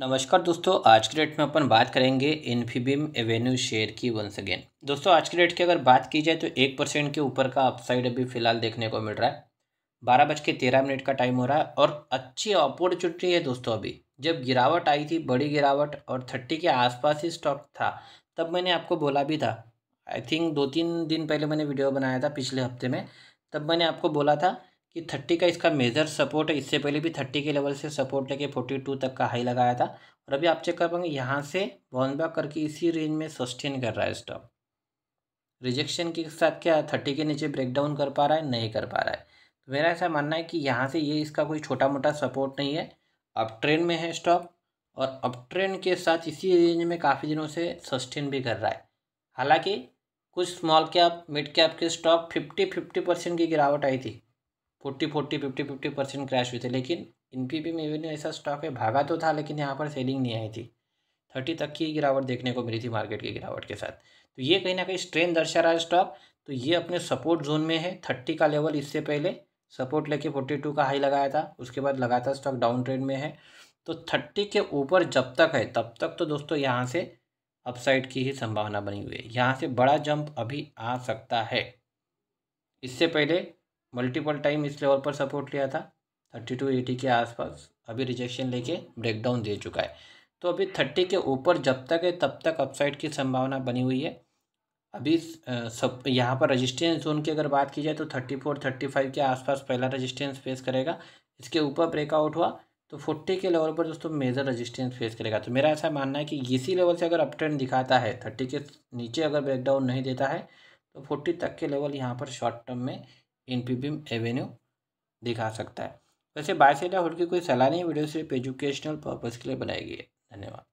नमस्कार दोस्तों आज के डेट में अपन बात करेंगे इन्फीबीम एवेन्यू शेयर की वंस अगेन दोस्तों आज के डेट की अगर बात की जाए तो एक परसेंट के ऊपर का अपसाइड अभी फिलहाल देखने को मिल रहा है बारह बज के तेरह मिनट का टाइम हो रहा है और अच्छी अपॉर्चुनिटी है दोस्तों अभी जब गिरावट आई थी बड़ी गिरावट और थर्टी के आसपास ही स्टॉक था तब मैंने आपको बोला भी था आई थिंक दो तीन दिन पहले मैंने वीडियो बनाया था पिछले हफ्ते में तब मैंने आपको बोला था कि थर्टी का इसका मेजर सपोर्ट है इससे पहले भी थर्टी के लेवल से सपोर्ट लेके फोर्टी टू तक का हाई लगाया था और अभी आप चेक कर पाएंगे यहाँ से बैक करके इसी रेंज में सस्टेन कर रहा है स्टॉक रिजेक्शन के साथ क्या थर्टी के नीचे ब्रेकडाउन कर पा रहा है नहीं कर पा रहा है तो मेरा ऐसा मानना है कि यहाँ से ये इसका कोई छोटा मोटा सपोर्ट नहीं है अब ट्रेंड में है स्टॉक और अब ट्रेंड के साथ इसी रेंज में काफ़ी दिनों से सस्टेन भी कर रहा है हालांकि कुछ स्मॉल कैप मिड कैप के स्टॉक फिफ्टी फिफ्टी परसेंट की गिरावट आई थी forty forty fifty fifty percent crash हुए थे लेकिन Infibeam Avenue ऐसा स्टॉक है भागा तो था लेकिन यहाँ पर सेलिंग नहीं आई थी थर्टी तक की गिरावट देखने को मिली थी मार्केट की गिरावट के साथ तो ये कहीं ना कहीं स्ट्रेन दर्शा रहा है स्टॉक तो ये अपने सपोर्ट जोन में है थर्टी का लेवल इससे पहले सपोर्ट लेके फोर्टी टू का हाई लगाया था उसके बाद लगातार स्टॉक डाउन ट्रेंड में है तो थर्टी के ऊपर जब तक है तब तक तो दोस्तों यहाँ से अपसाइड की ही संभावना बनी हुई है यहाँ से बड़ा जंप अभी आ सकता है इससे पहले मल्टीपल टाइम इस लेवल पर सपोर्ट लिया था थर्टी टू एटी के आसपास अभी रिजेक्शन लेके ब्रेकडाउन दे चुका है तो अभी थर्टी के ऊपर जब तक है तब तक अपसाइड की संभावना बनी हुई है अभी सब यहाँ पर रजिस्टेंस जोन की अगर बात की जाए तो थर्टी फोर थर्टी फाइव के आसपास पहला रजिस्टेंस फेस करेगा इसके ऊपर ब्रेकआउट हुआ तो फोर्टी के लेवल पर दोस्तों मेजर रेजिस्टेंस फेस करेगा तो मेरा ऐसा मानना है कि इसी लेवल से अगर अप ट्रेंड दिखाता है थर्टी के नीचे अगर ब्रेकडाउन नहीं देता है तो फोर्टी तक के लेवल यहाँ पर शॉर्ट टर्म में इन एवेन्यू दिखा सकता है वैसे बायसेडा होल्ड की कोई सलाह नहीं वीडियो सिर्फ एजुकेशनल पर्पज़ के लिए बनाई गई है धन्यवाद